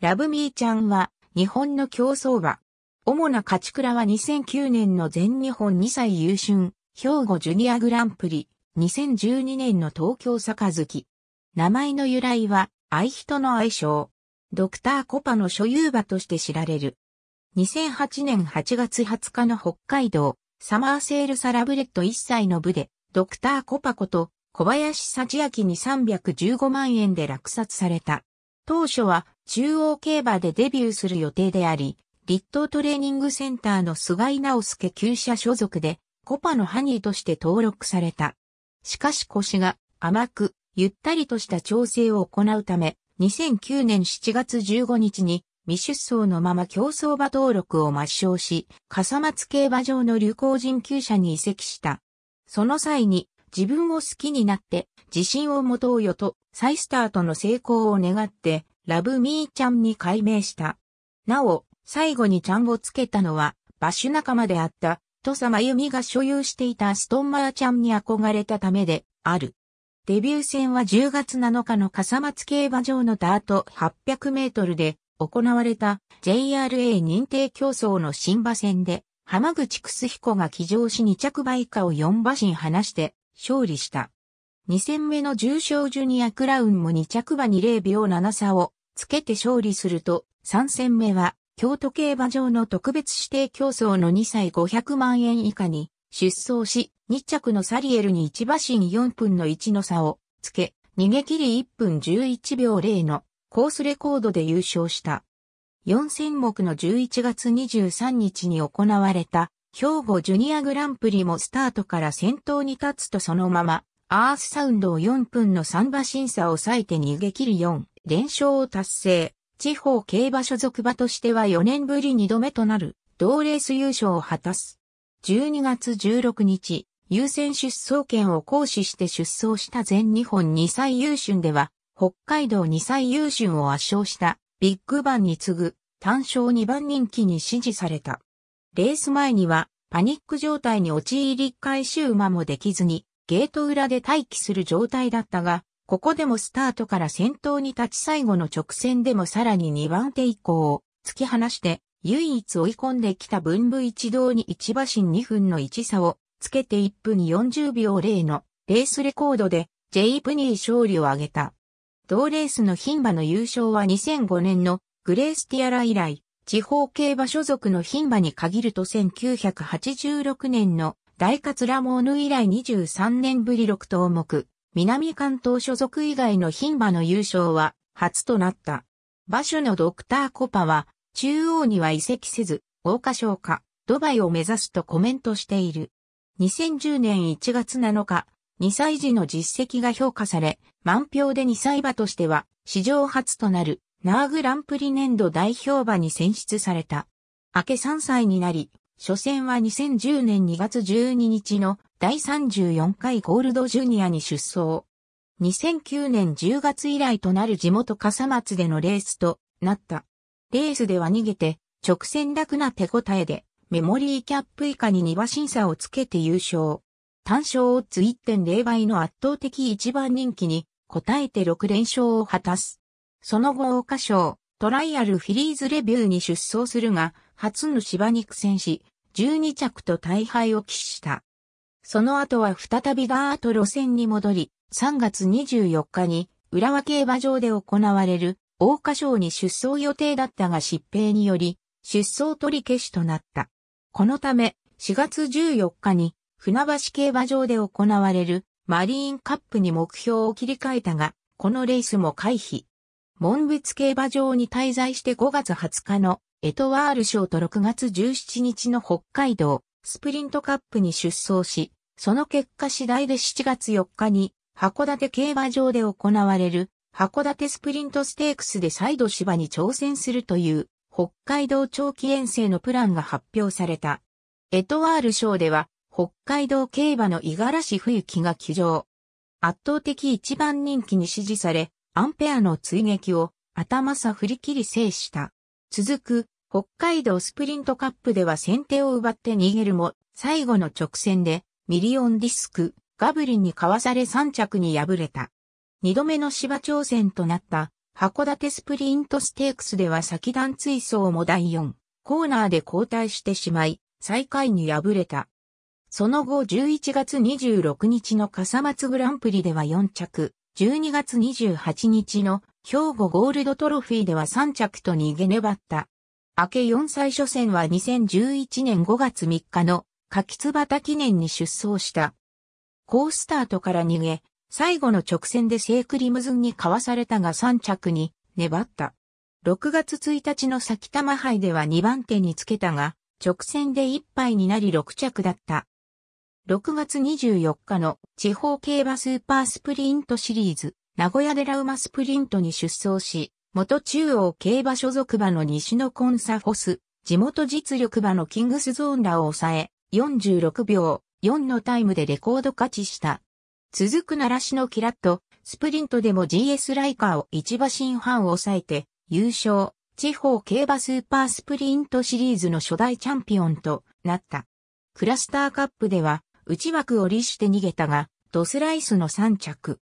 ラブミーちゃんは日本の競争馬。主な勝ち倉は2009年の全日本2歳優春、兵庫ジュニアグランプリ、2012年の東京杯。名前の由来は愛人の愛称。ドクターコパの所有馬として知られる。2008年8月20日の北海道、サマーセールサラブレッド1歳の部で、ドクターコパこと小林幸明に315万円で落札された。当初は中央競馬でデビューする予定であり、立東トレーニングセンターの菅井直介旧社所属で、コパのハニーとして登録された。しかし腰が甘く、ゆったりとした調整を行うため、2009年7月15日に未出走のまま競争馬登録を抹消し、笠松競馬場の流行人級者に移籍した。その際に自分を好きになって自信を持とうよと再スタートの成功を願ってラブミーちゃんに改名した。なお、最後にちゃんをつけたのは、バッシュ仲間であった、土佐真由美が所有していたストンマーちゃんに憧れたためで、ある。デビュー戦は10月7日の笠松競馬場のダート800メートルで行われた JRA 認定競争の新馬戦で浜口楠彦が騎乗し2着馬以下を4馬身離して勝利した。2戦目の重賞ジュニアクラウンも2着馬に0秒7差をつけて勝利すると、3戦目は京都競馬場の特別指定競争の2歳500万円以下に出走し、2着のサリエルに1馬身4分の1の差をつけ、逃げ切り1分11秒0のコースレコードで優勝した。4戦目の11月23日に行われた兵庫ジュニアグランプリもスタートから先頭に立つとそのままアースサウンドを4分の3馬審査を抑えて逃げ切り4連勝を達成。地方競馬所属馬としては4年ぶり2度目となる同レース優勝を果たす。12月16日、優先出走権を行使して出走した全日本2歳優春では、北海道2歳優春を圧勝したビッグバンに次ぐ単勝2番人気に支持された。レース前にはパニック状態に陥り回収馬もできずにゲート裏で待機する状態だったが、ここでもスタートから先頭に立ち最後の直線でもさらに2番手以降を突き放して唯一追い込んできた分部一同に1馬身2分の1差をつけて1分40秒0のレースレコードで J プニー勝利を挙げた。同レースの牝馬の優勝は2005年のグレースティアラ以来、地方競馬所属の牝馬に限ると1986年の大桂モーヌ以来23年ぶり6頭目、南関東所属以外の牝馬の優勝は初となった。馬主のドクターコパは、中央には移籍せず、大花賞か、ドバイを目指すとコメントしている。2010年1月7日、2歳児の実績が評価され、満票で2歳馬としては、史上初となる、ナーグランプリ年度代表馬に選出された。明け3歳になり、初戦は2010年2月12日の第34回ゴールドジュニアに出走。2009年10月以来となる地元笠松でのレースとなった。レースでは逃げて直線楽な手応えでメモリーキャップ以下に2馬審査をつけて優勝。単勝オッズ1.0倍の圧倒的一番人気に応えて6連勝を果たす。その後大花賞、トライアルフィリーズレビューに出走するが、初の芝に苦戦し、12着と大敗を喫した。その後は再びダート路線に戻り、3月24日に浦和競馬場で行われる大花賞に出走予定だったが疾病により出走取り消しとなった。このため4月14日に船橋競馬場で行われるマリーンカップに目標を切り替えたが、このレースも回避。門別競馬場に滞在して5月20日のエトワール賞と6月17日の北海道スプリントカップに出走し、その結果次第で7月4日に函館競馬場で行われる函館スプリントステークスで再度芝に挑戦するという北海道長期遠征のプランが発表された。エトワール賞では北海道競馬の五十嵐冬樹が騎乗。圧倒的一番人気に支持され、アンペアの追撃を頭さ振り切り制した。続く、北海道スプリントカップでは先手を奪って逃げるも、最後の直線で、ミリオンディスク、ガブリンにかわされ3着に敗れた。2度目の芝挑戦となった、函館スプリントステークスでは先段追走も第4、コーナーで交代してしまい、最下位に敗れた。その後11月26日の笠松グランプリでは4着、12月28日の兵庫ゴールドトロフィーでは3着と逃げ粘った。明け4歳初戦は2011年5月3日の柿椿記念に出走した。ースタートから逃げ、最後の直線でセークリムズンにかわされたが3着に粘った。6月1日の先玉杯では2番手につけたが、直線で1杯になり6着だった。6月24日の地方競馬スーパースプリントシリーズ名古屋でラウマスプリントに出走し、元中央競馬所属馬の西野コンサフォス、地元実力馬のキングスゾーンらを抑え、46秒4のタイムでレコード勝ちした。続く奈良市のキラット、スプリントでも GS ライカーを一馬身半を抑えて、優勝、地方競馬スーパースプリントシリーズの初代チャンピオンとなった。クラスターカップでは、内枠を利して逃げたが、ドスライスの3着。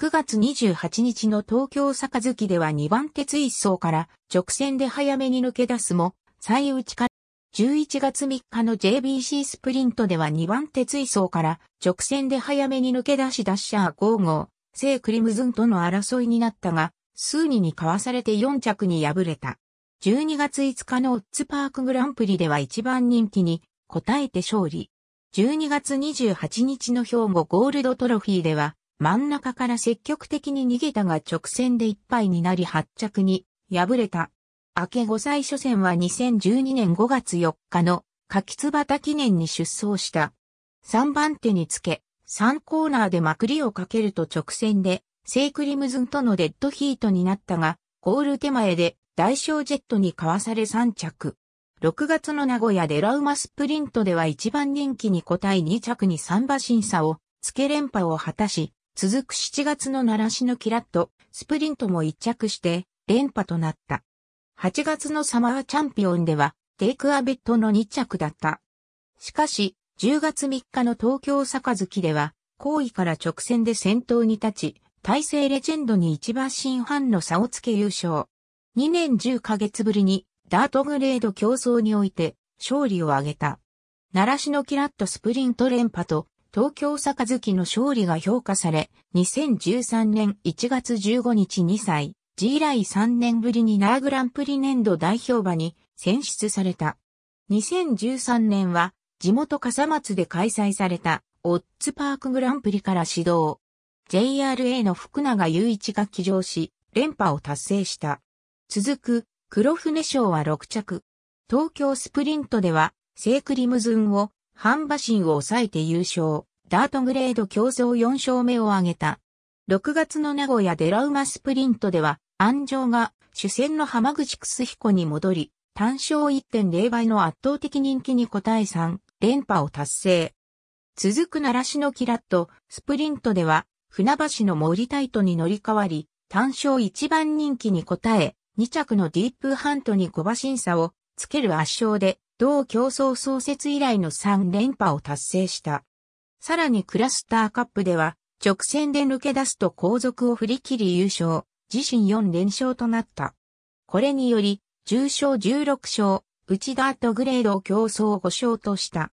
9月28日の東京杯では2番手追走から直線で早めに抜け出すも、最内から11月3日の JBC スプリントでは2番手追走から直線で早めに抜け出しダッシャー5号、聖クリムズンとの争いになったが、数人にかわされて4着に敗れた。12月5日のオッツパークグランプリでは1番人気に応えて勝利。12月28日の兵庫ゴールドトロフィーでは真ん中から積極的に逃げたが直線で一いになり8着に敗れた。明け5歳初戦は2012年5月4日の柿椿記念に出走した。3番手につけ、3コーナーでまくりをかけると直線で、セイクリムズンとのデッドヒートになったが、ゴール手前で大小ジェットにかわされ3着。6月の名古屋でラウマスプリントでは1番人気に応え2着に3馬審査をつけ連覇を果たし、続く7月のらしのキラット、スプリントも一着して連覇となった。8月のサマーチャンピオンでは、テイクアベットの2着だった。しかし、10月3日の東京杯では、後位から直線で先頭に立ち、大勢レジェンドに一番新版の差をつけ優勝。2年10ヶ月ぶりに、ダートグレード競争において、勝利を挙げた。らしのキラットスプリント連覇と、東京坂月の勝利が評価され、2013年1月15日2歳、G 以来3年ぶりにナーグランプリ年度代表馬に選出された。2013年は、地元笠松で開催された、オッツパークグランプリから始動。JRA の福永雄一が起乗し、連覇を達成した。続く、黒船賞は6着。東京スプリントでは、セイクリムズンを半馬身を抑えて優勝、ダートグレード競争4勝目を挙げた。6月の名古屋デラウマスプリントでは、安城が主戦の浜口楠彦に戻り、単勝1.0倍の圧倒的人気に応え3連覇を達成。続く奈良市のキラット、スプリントでは、船橋の森タイトに乗り換わり、単勝1番人気に応え、2着のディープハントに小馬審査をつける圧勝で同競争創設以来の3連覇を達成した。さらにクラスターカップでは、直線で抜け出すと後続を振り切り優勝、自身4連勝となった。これにより、10勝16勝、内田とグレードを競争5勝とした。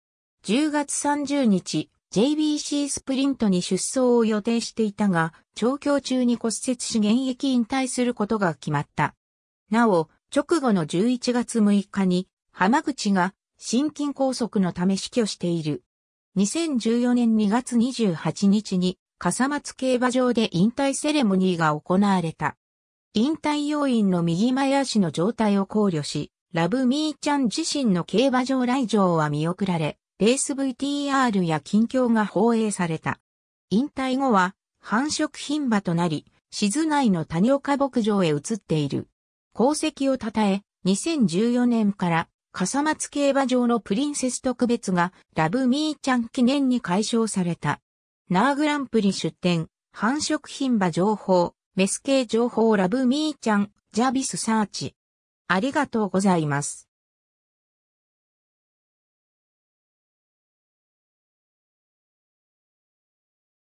10月30日、JBC スプリントに出走を予定していたが、調教中に骨折し現役引退することが決まった。なお、直後の11月6日に浜口が心筋梗塞のため死去している。2014年2月28日に笠松競馬場で引退セレモニーが行われた。引退要員の右前足の状態を考慮し、ラブミーちゃん自身の競馬場来場は見送られ、レース VTR や近況が放映された。引退後は繁殖品馬となり、静内の谷岡牧場へ移っている。功績を称え、2014年から笠松競馬場のプリンセス特別がラブミーちゃん記念に解消された。ナーグランプリ出展、繁殖品馬情報、メス系情報ラブミーちゃん、ジャビスサーチ。ありがとうございます。